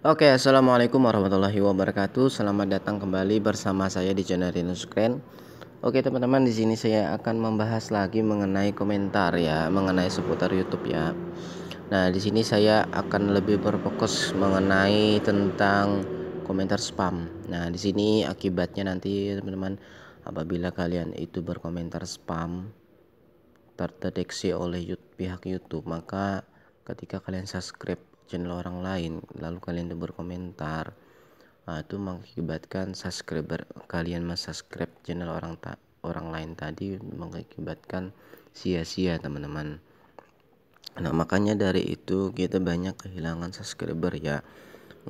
Oke, okay, assalamualaikum warahmatullahi wabarakatuh. Selamat datang kembali bersama saya di channel Rino Screen. Oke, okay, teman-teman, di sini saya akan membahas lagi mengenai komentar ya, mengenai seputar YouTube ya. Nah, di sini saya akan lebih berfokus mengenai tentang komentar spam. Nah, di sini akibatnya nanti teman-teman apabila kalian itu berkomentar spam terdeteksi oleh pihak YouTube, maka ketika kalian subscribe channel orang lain lalu kalian tuh berkomentar nah, itu mengakibatkan subscriber kalian subscribe channel orang tak orang lain tadi mengakibatkan sia-sia teman-teman nah makanya dari itu kita banyak kehilangan subscriber ya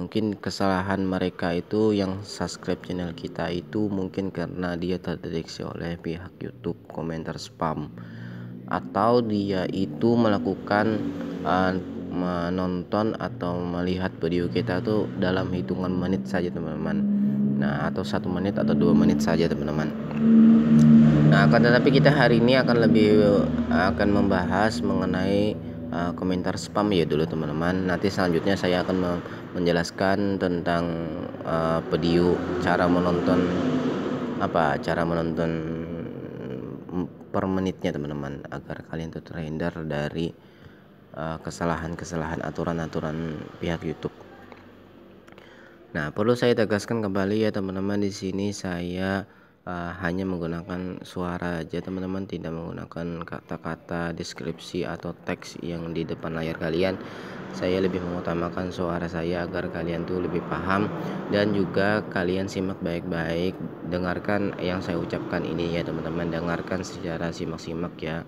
mungkin kesalahan mereka itu yang subscribe channel kita itu mungkin karena dia terdeteksi oleh pihak YouTube komentar spam atau dia itu melakukan uh, menonton atau melihat video kita tuh dalam hitungan menit saja teman-teman nah atau satu menit atau dua menit saja teman-teman nah akan tetapi kita hari ini akan lebih akan membahas mengenai uh, komentar spam ya dulu teman-teman nanti selanjutnya saya akan menjelaskan tentang uh, eh, video cara menonton apa cara menonton mm, per menitnya teman-teman agar kalian tuh terhindar dari Eh, kesalahan-kesalahan aturan-aturan pihak YouTube. Nah, perlu saya tegaskan kembali ya teman-teman di sini saya uh, hanya menggunakan suara aja teman-teman tidak menggunakan kata-kata deskripsi atau teks yang di depan layar kalian. Saya lebih mengutamakan suara saya agar kalian tuh lebih paham dan juga kalian simak baik-baik, dengarkan yang saya ucapkan ini ya teman-teman, dengarkan secara simak-simak ya.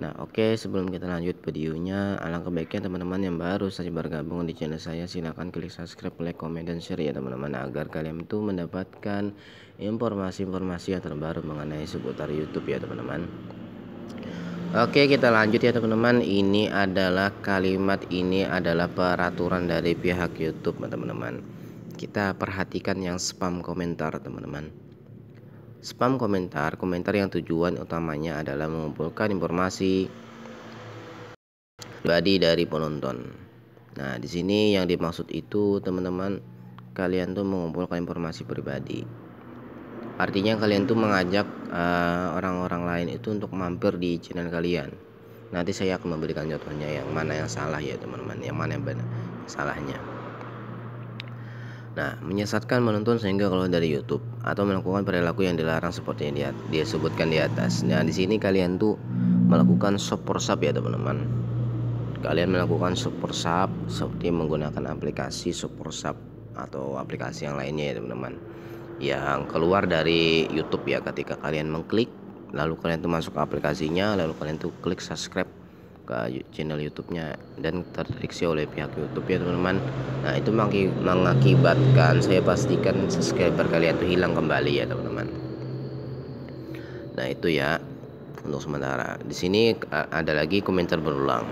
Nah oke okay, sebelum kita lanjut videonya alangkah baiknya teman-teman yang baru saja bergabung di channel saya silahkan klik subscribe, like, komen, dan share ya teman-teman agar kalian itu mendapatkan informasi-informasi yang terbaru mengenai seputar YouTube ya teman-teman. Oke kita lanjut ya teman-teman ini adalah kalimat ini adalah peraturan dari pihak YouTube teman-teman. Kita perhatikan yang spam komentar teman-teman. Spam komentar, komentar yang tujuan utamanya adalah mengumpulkan informasi pribadi dari penonton. Nah, di sini yang dimaksud itu teman-teman kalian tuh mengumpulkan informasi pribadi. Artinya kalian tuh mengajak eh, orang-orang uh, lain itu untuk mampir di channel kalian. Nanti saya akan memberikan contohnya yang mana yang salah ya teman-teman, yang mana yang benar salahnya. Nah, menyesatkan menonton sehingga kalau dari YouTube atau melakukan perilaku yang dilarang seperti yang dia, dia sebutkan di atas. Nah, di sini kalian tuh melakukan support sub ya, teman-teman. Kalian melakukan support sub seperti menggunakan aplikasi support sub atau aplikasi yang lainnya ya, teman-teman. Yang keluar dari YouTube ya ketika kalian mengklik lalu kalian tuh masuk ke aplikasinya, lalu kalian tuh klik subscribe ke channel YouTube-nya dan terdeteksi oleh pihak YouTube ya teman-teman. Nah itu mengakibatkan saya pastikan subscriber kalian tuh hilang kembali ya teman-teman. Nah itu ya untuk sementara. Di sini ada lagi komentar berulang.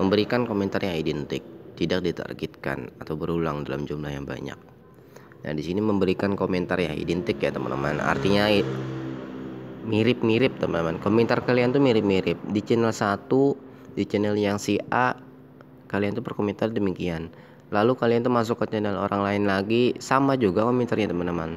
Memberikan komentar yang identik, tidak ditargetkan atau berulang dalam jumlah yang banyak. Nah di sini memberikan komentar yang identik ya teman-teman. Artinya mirip-mirip teman-teman. Komentar kalian tuh mirip-mirip di channel satu di channel yang si A kalian tuh berkomentar demikian lalu kalian tuh masuk ke channel orang lain lagi sama juga komentarnya teman-teman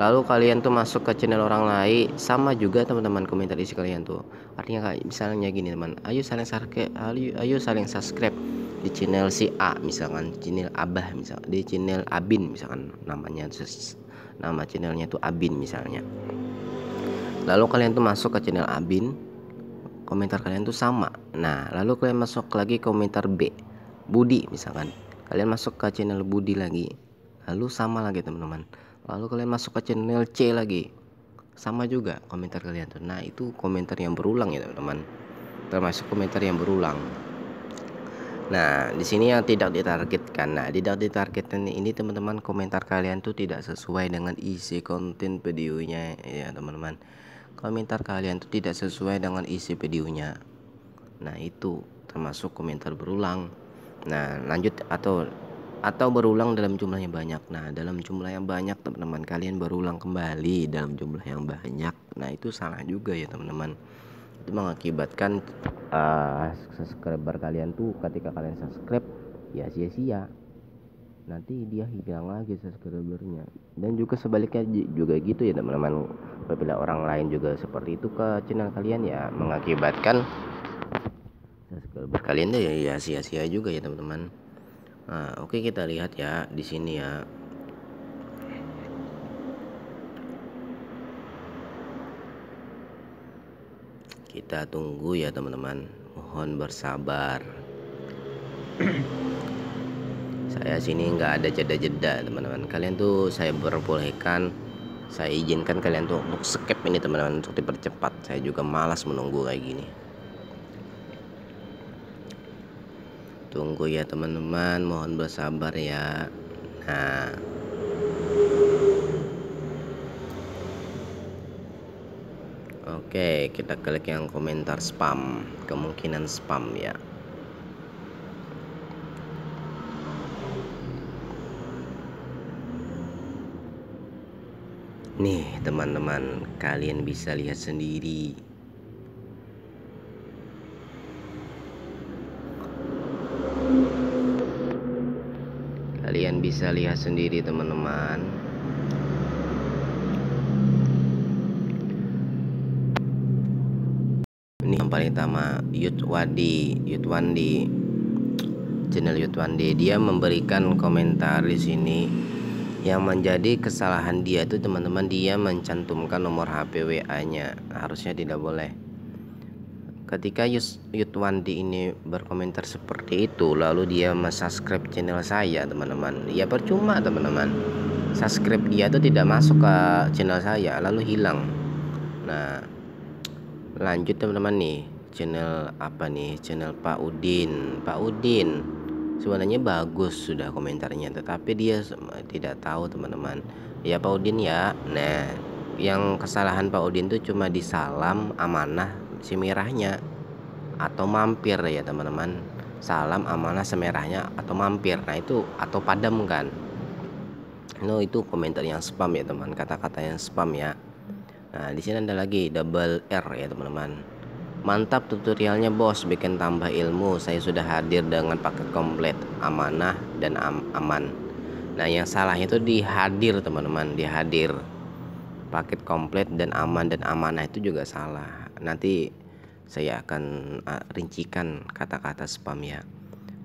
lalu kalian tuh masuk ke channel orang lain sama juga teman-teman komentar isi kalian tuh artinya kayak misalnya gini teman ayo saling subscribe ayo, ayo saling subscribe di channel si A misalkan channel Abah misal di channel Abin misalkan namanya nama channelnya tuh Abin misalnya lalu kalian tuh masuk ke channel Abin komentar kalian tuh sama. Nah, lalu kalian masuk lagi komentar B. Budi misalkan. Kalian masuk ke channel Budi lagi. Lalu sama lagi teman-teman. Lalu kalian masuk ke channel C lagi. Sama juga komentar kalian tuh. Nah, itu komentar yang berulang ya, teman-teman. Termasuk komentar yang berulang. Nah, di sini yang tidak ditargetkan. Nah, tidak ditargetkan ini teman-teman komentar kalian tuh tidak sesuai dengan isi konten videonya ya, teman-teman komentar kalian itu tidak sesuai dengan isi videonya nah itu termasuk komentar berulang nah lanjut atau atau berulang dalam jumlah yang banyak nah dalam jumlah yang banyak teman-teman kalian berulang kembali dalam jumlah yang banyak nah itu salah juga ya teman-teman itu mengakibatkan uh, subscriber kalian tuh ketika kalian subscribe ya sia-sia nanti dia hilang lagi subscribernya dan juga sebaliknya juga gitu ya teman-teman apabila orang lain juga seperti itu ke channel kalian ya mengakibatkan subscriber kalian ya ya sia-sia juga ya teman-teman nah, oke kita lihat ya di sini ya kita tunggu ya teman-teman mohon bersabar saya sini nggak ada jeda-jeda teman-teman kalian tuh saya berbolehkan saya izinkan kalian tuh untuk skip ini teman-teman untuk dipercepat saya juga malas menunggu kayak gini tunggu ya teman-teman mohon bersabar ya nah Oke, kita klik yang komentar spam, kemungkinan spam ya. Nih, teman-teman, kalian bisa lihat sendiri. Kalian bisa lihat sendiri, teman-teman. Ini yang paling utama, Yutwadi, Yutwandi, channel Yutwandi. Dia memberikan komentar di sini yang menjadi kesalahan dia itu teman-teman dia mencantumkan nomor HP WA-nya harusnya tidak boleh ketika Yus Yutwandi ini berkomentar seperti itu lalu dia mensubscribe channel saya teman-teman ya percuma teman-teman subscribe dia itu tidak masuk ke channel saya lalu hilang nah lanjut teman-teman nih channel apa nih channel Pak Udin Pak Udin sebenarnya bagus sudah komentarnya tetapi dia tidak tahu teman-teman ya Pak Udin ya nah yang kesalahan Pak Udin tuh cuma di salam amanah si merahnya atau mampir ya teman-teman salam amanah semerahnya atau mampir nah itu atau padam kan no itu komentar yang spam ya teman kata-kata yang spam ya nah di sini ada lagi double R ya teman-teman Mantap tutorialnya bos, bikin tambah ilmu. Saya sudah hadir dengan paket komplit, amanah dan am aman. Nah, yang salah itu dihadir teman-teman, dihadir Paket komplit dan aman dan amanah itu juga salah. Nanti saya akan eh, rincikan kata-kata spam ya.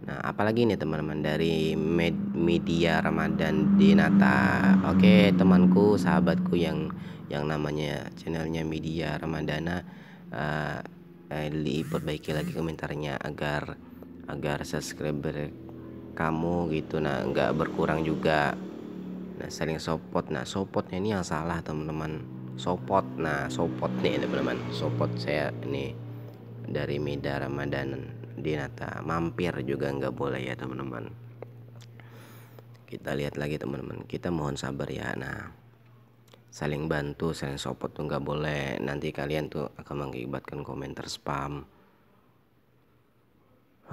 Nah, apalagi ini teman-teman dari med media Ramadan Dinata. Oke, temanku, sahabatku yang yang namanya channelnya Media Ramadana uh, eh, diperbaiki lagi komentarnya agar agar subscriber kamu gitu nah nggak berkurang juga nah sering support nah supportnya ini yang salah teman-teman support nah support nih teman-teman support saya ini dari Meda Ramadan Dinata mampir juga nggak boleh ya teman-teman kita lihat lagi teman-teman kita mohon sabar ya nah saling bantu saling support tuh nggak boleh nanti kalian tuh akan mengakibatkan komentar spam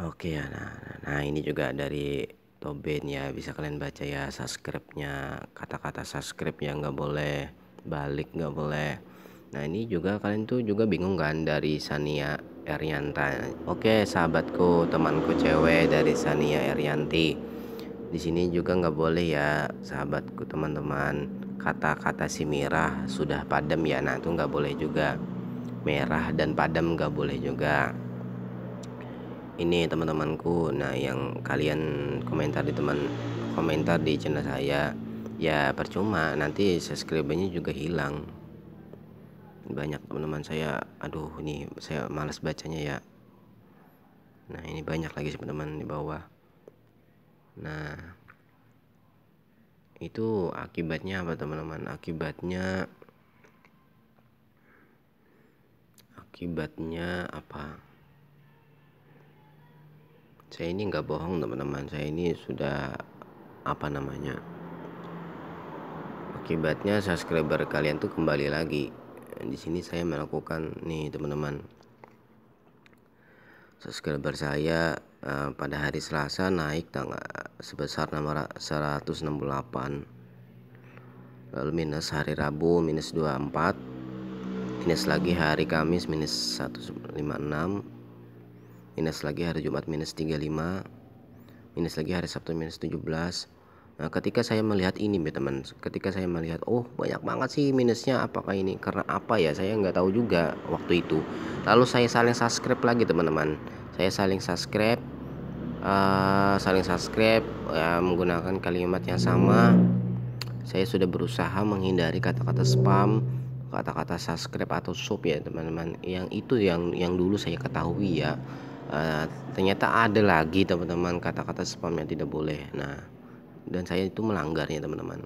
oke ya nah, nah, nah ini juga dari Tobin ya bisa kalian baca ya subscribe-nya kata-kata subscribe yang nggak boleh balik nggak boleh nah ini juga kalian tuh juga bingung kan dari Sania Erianta oke sahabatku temanku cewek dari Sania Erianti di sini juga nggak boleh ya sahabatku teman-teman kata-kata si merah sudah padam ya nah itu nggak boleh juga merah dan padam nggak boleh juga ini teman-temanku nah yang kalian komentar di teman komentar di channel saya ya percuma nanti subscribernya juga hilang banyak teman-teman saya aduh ini saya males bacanya ya nah ini banyak lagi teman-teman di bawah nah itu akibatnya apa teman-teman akibatnya akibatnya apa saya ini nggak bohong teman-teman saya ini sudah apa namanya akibatnya subscriber kalian tuh kembali lagi di sini saya melakukan nih teman-teman subscriber saya Eh, pada hari Selasa naik tanggal sebesar 168 lalu minus hari Rabu minus 24 minus lagi hari Kamis minus 156 minus lagi hari Jumat minus 35 minus lagi hari Sabtu minus 17 Nah, ketika saya melihat ini, ya teman, ketika saya melihat, oh banyak banget sih minusnya. Apakah ini karena apa ya? Saya nggak tahu juga waktu itu. Lalu saya saling subscribe lagi, teman-teman. Saya saling subscribe Eh, saling subscribe ya, menggunakan kalimat yang sama saya sudah berusaha menghindari kata-kata spam kata-kata subscribe atau sub ya teman-teman yang itu yang yang dulu saya ketahui ya uh, ternyata ada lagi teman-teman kata-kata spam yang tidak boleh nah dan saya itu melanggarnya teman-teman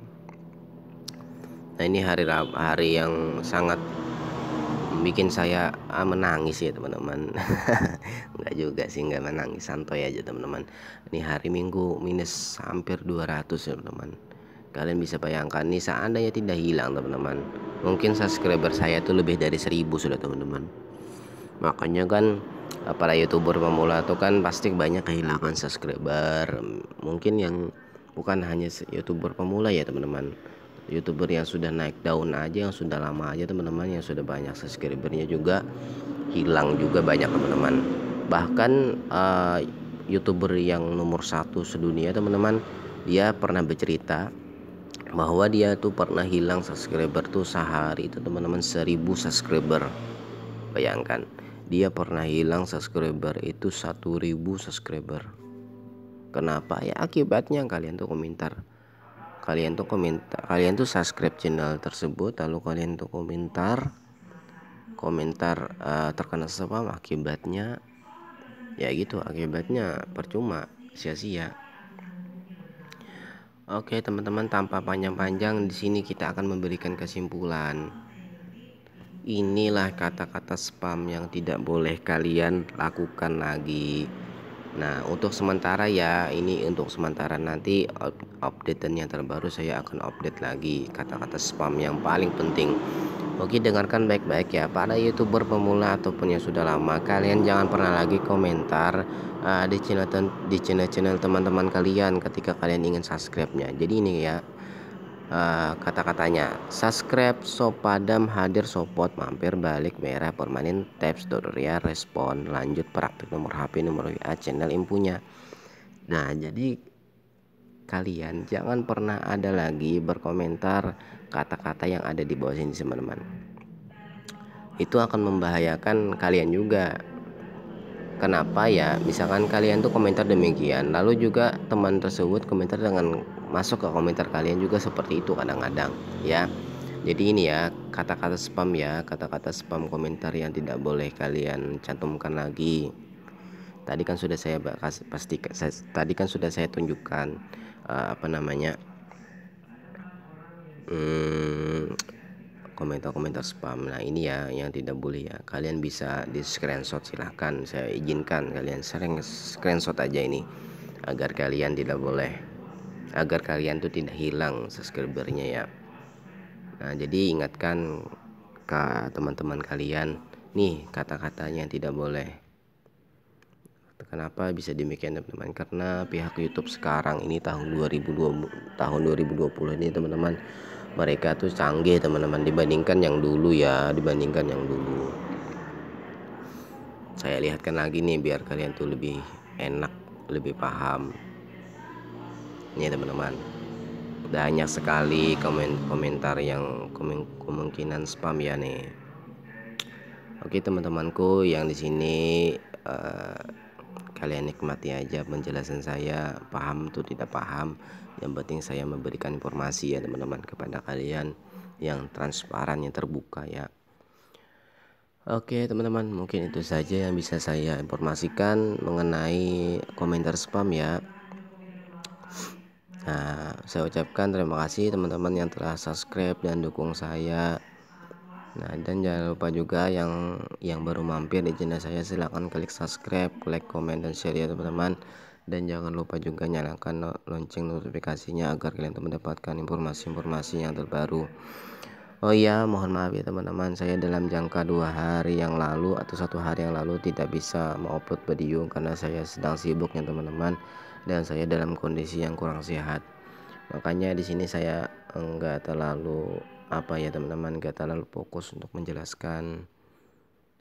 nah ini hari hari yang sangat bikin saya ah, menangis ya teman-teman nggak juga sih nggak menangis santai aja teman-teman ini hari minggu minus hampir 200 ya teman-teman kalian bisa bayangkan nih seandainya tidak hilang teman-teman mungkin subscriber saya tuh lebih dari 1000 sudah teman-teman makanya kan ah, para youtuber pemula tuh kan pasti banyak kehilangan subscriber mungkin yang bukan hanya youtuber pemula ya teman-teman youtuber yang sudah naik daun aja yang sudah lama aja teman-teman yang sudah banyak subscribernya juga hilang juga banyak teman-teman bahkan uh, youtuber yang nomor satu sedunia teman-teman dia pernah bercerita bahwa dia tuh pernah hilang subscriber tuh sehari itu teman-teman seribu subscriber bayangkan dia pernah hilang subscriber itu satu ribu subscriber kenapa ya akibatnya kalian tuh komentar kalian tuh komentar kalian tuh subscribe channel tersebut lalu kalian tuh komentar komentar uh, terkena spam akibatnya ya gitu akibatnya percuma sia-sia Oke teman-teman tanpa panjang-panjang di sini kita akan memberikan kesimpulan inilah kata-kata spam yang tidak boleh kalian lakukan lagi Nah, untuk sementara ya, ini untuk sementara nanti update dan yang terbaru saya akan update lagi kata-kata spam yang paling penting Oke dengarkan baik-baik ya para youtuber pemula ataupun yang sudah lama kalian jangan pernah lagi komentar uh, di channel di channel-channel teman-teman kalian ketika kalian ingin subscribe-nya jadi ini ya uh, kata-katanya subscribe sopadam hadir support mampir balik merah permanen tabs ya respon lanjut praktik nomor HP nomor WA channel impunya nah jadi kalian jangan pernah ada lagi berkomentar kata-kata yang ada di bawah sini teman-teman itu akan membahayakan kalian juga kenapa ya misalkan kalian tuh komentar demikian lalu juga teman tersebut komentar dengan masuk ke komentar kalian juga seperti itu kadang-kadang ya jadi ini ya kata-kata spam ya kata-kata spam komentar yang tidak boleh kalian cantumkan lagi tadi kan sudah saya pasti tadi kan sudah saya tunjukkan uh, apa namanya komentar hmm, komentar-komentar spam nah ini ya yang tidak boleh ya kalian bisa di screenshot silahkan saya izinkan kalian sering screenshot aja ini agar kalian tidak boleh agar kalian tuh tidak hilang subscribernya ya nah jadi ingatkan ke teman-teman kalian nih kata-katanya tidak boleh Kenapa bisa demikian teman-teman? Karena pihak YouTube sekarang ini tahun 2020 tahun 2020 ini teman-teman mereka tuh canggih teman-teman dibandingkan yang dulu ya, dibandingkan yang dulu. Saya lihatkan lagi nih biar kalian tuh lebih enak, lebih paham. Ini teman-teman. Banyak sekali komen-komentar yang kemungkinan spam ya nih. Oke teman-temanku yang di sini eh, kalian nikmati aja penjelasan saya paham tuh tidak paham yang penting saya memberikan informasi ya teman-teman kepada kalian yang transparan yang terbuka ya Oke teman-teman mungkin itu saja yang bisa saya informasikan mengenai komentar spam ya Nah saya ucapkan terima kasih teman-teman yang telah subscribe dan dukung saya Nah, dan jangan lupa juga yang yang baru mampir di channel saya silahkan klik subscribe, like, komen dan share ya teman-teman. Dan jangan lupa juga nyalakan lonceng notifikasinya agar kalian mendapatkan informasi-informasi yang terbaru. Oh iya, mohon maaf ya teman-teman, saya dalam jangka dua hari yang lalu atau satu hari yang lalu tidak bisa mengupload video karena saya sedang sibuk ya teman-teman dan saya dalam kondisi yang kurang sehat. Makanya di sini saya enggak terlalu apa ya teman-teman gak terlalu fokus untuk menjelaskan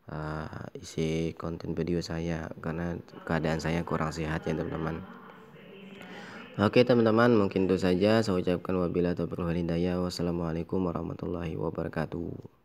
uh, isi konten video saya karena keadaan saya kurang sehat ya teman-teman Oke teman-teman mungkin itu saja saya ucapkan wabillahi taufiq wassalamualaikum warahmatullahi wabarakatuh